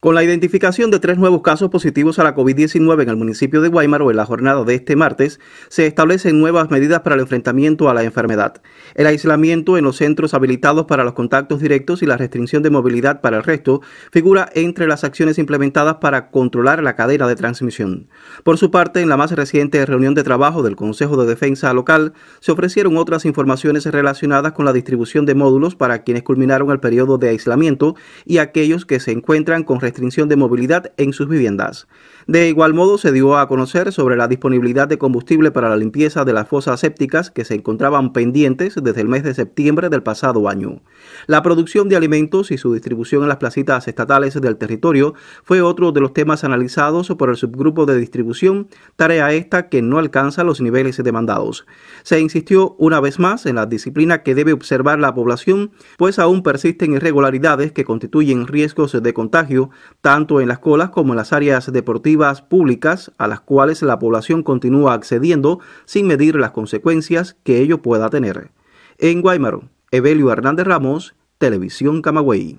Con la identificación de tres nuevos casos positivos a la COVID-19 en el municipio de Guaymaro en la jornada de este martes, se establecen nuevas medidas para el enfrentamiento a la enfermedad. El aislamiento en los centros habilitados para los contactos directos y la restricción de movilidad para el resto figura entre las acciones implementadas para controlar la cadena de transmisión. Por su parte, en la más reciente reunión de trabajo del Consejo de Defensa Local, se ofrecieron otras informaciones relacionadas con la distribución de módulos para quienes culminaron el periodo de aislamiento y aquellos que se encuentran con restricción de movilidad en sus viviendas. De igual modo, se dio a conocer sobre la disponibilidad de combustible para la limpieza de las fosas sépticas que se encontraban pendientes desde el mes de septiembre del pasado año. La producción de alimentos y su distribución en las placitas estatales del territorio fue otro de los temas analizados por el subgrupo de distribución, tarea esta que no alcanza los niveles demandados. Se insistió una vez más en la disciplina que debe observar la población, pues aún persisten irregularidades que constituyen riesgos de contagio tanto en las colas como en las áreas deportivas públicas a las cuales la población continúa accediendo sin medir las consecuencias que ello pueda tener. En Guaymaro, Evelio Hernández Ramos, Televisión Camagüey.